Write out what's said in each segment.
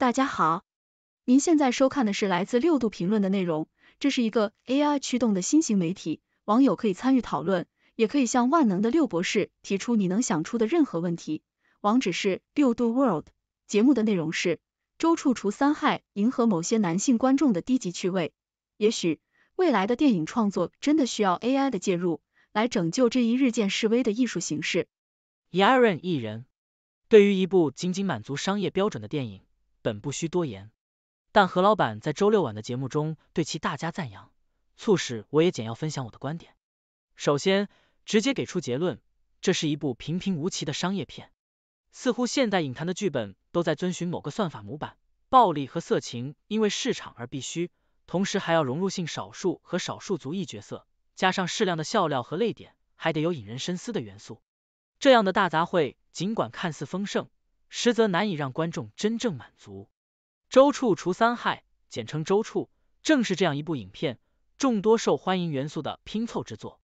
大家好，您现在收看的是来自六度评论的内容。这是一个 AI 驱动的新型媒体，网友可以参与讨论，也可以向万能的六博士提出你能想出的任何问题。网址是六度 World。节目的内容是周处除三害，迎合某些男性观众的低级趣味。也许未来的电影创作真的需要 AI 的介入，来拯救这一日渐式微的艺术形式。Yaron 艺人对于一部仅仅满足商业标准的电影。本不需多言，但何老板在周六晚的节目中对其大加赞扬，促使我也简要分享我的观点。首先，直接给出结论，这是一部平平无奇的商业片。似乎现代影坛的剧本都在遵循某个算法模板，暴力和色情因为市场而必须，同时还要融入性少数和少数族裔角色，加上适量的笑料和泪点，还得有引人深思的元素。这样的大杂烩，尽管看似丰盛。实则难以让观众真正满足。周处除三害，简称周处，正是这样一部影片众多受欢迎元素的拼凑之作。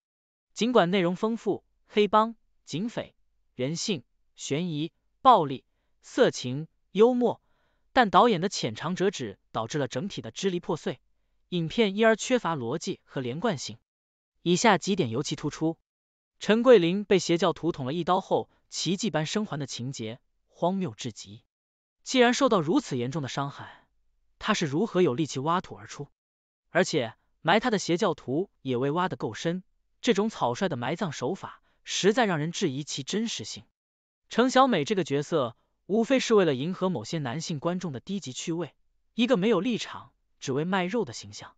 尽管内容丰富，黑帮、警匪、人性、悬疑、暴力、色情、幽默，但导演的浅尝辄止导致了整体的支离破碎。影片因而缺乏逻辑和连贯性。以下几点尤其突出：陈桂林被邪教徒捅了一刀后奇迹般生还的情节。荒谬至极！既然受到如此严重的伤害，他是如何有力气挖土而出？而且埋他的邪教徒也未挖得够深，这种草率的埋葬手法实在让人质疑其真实性。程小美这个角色，无非是为了迎合某些男性观众的低级趣味，一个没有立场、只为卖肉的形象。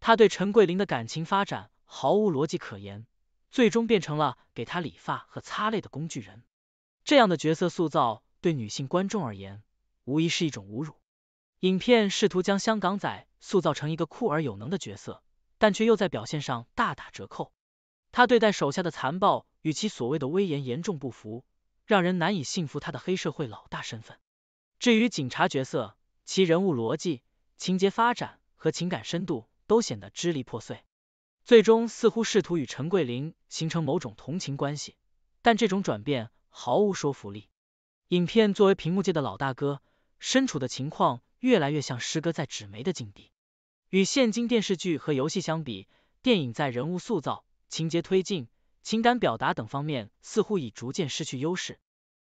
他对陈桂林的感情发展毫无逻辑可言，最终变成了给他理发和擦泪的工具人。这样的角色塑造。对女性观众而言，无疑是一种侮辱。影片试图将香港仔塑造成一个酷而有能的角色，但却又在表现上大打折扣。他对待手下的残暴与其所谓的威严严重不符，让人难以信服他的黑社会老大身份。至于警察角色，其人物逻辑、情节发展和情感深度都显得支离破碎。最终似乎试图与陈桂林形成某种同情关系，但这种转变毫无说服力。影片作为屏幕界的老大哥，身处的情况越来越像诗歌在纸媒的境地。与现今电视剧和游戏相比，电影在人物塑造、情节推进、情感表达等方面似乎已逐渐失去优势。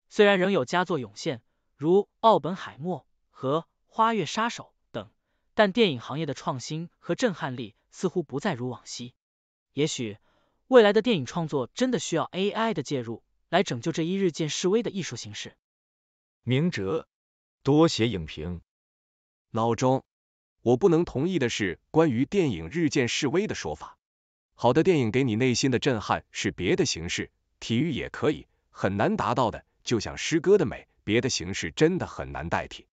虽然仍有佳作涌现，如《奥本海默》和《花月杀手》等，但电影行业的创新和震撼力似乎不再如往昔。也许，未来的电影创作真的需要 AI 的介入，来拯救这一日渐式微的艺术形式。明哲多写影评，老钟，我不能同意的是关于电影日渐式微的说法。好的电影给你内心的震撼是别的形式，体育也可以，很难达到的。就像诗歌的美，别的形式真的很难代替。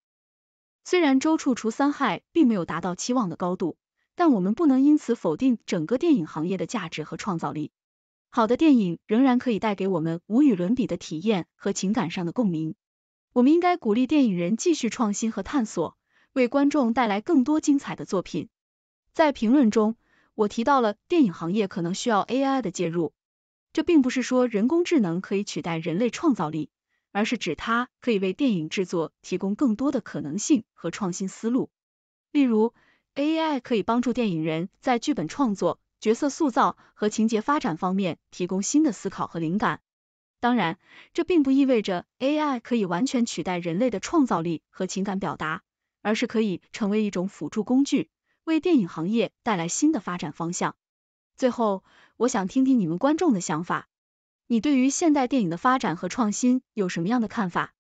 虽然《周处除三害》并没有达到期望的高度，但我们不能因此否定整个电影行业的价值和创造力。好的电影仍然可以带给我们无与伦比的体验和情感上的共鸣。我们应该鼓励电影人继续创新和探索，为观众带来更多精彩的作品。在评论中，我提到了电影行业可能需要 AI 的介入。这并不是说人工智能可以取代人类创造力，而是指它可以为电影制作提供更多的可能性和创新思路。例如，AI 可以帮助电影人在剧本创作、角色塑造和情节发展方面提供新的思考和灵感。当然，这并不意味着 AI 可以完全取代人类的创造力和情感表达，而是可以成为一种辅助工具，为电影行业带来新的发展方向。最后，我想听听你们观众的想法，你对于现代电影的发展和创新有什么样的看法？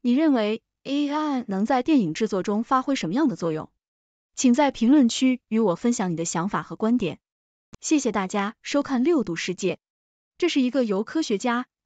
你认为 AI 能在电影制作中发挥什么样的作用？请在评论区与我分享你的想法和观点。谢谢大家收看六度世界，这是一个由科学家。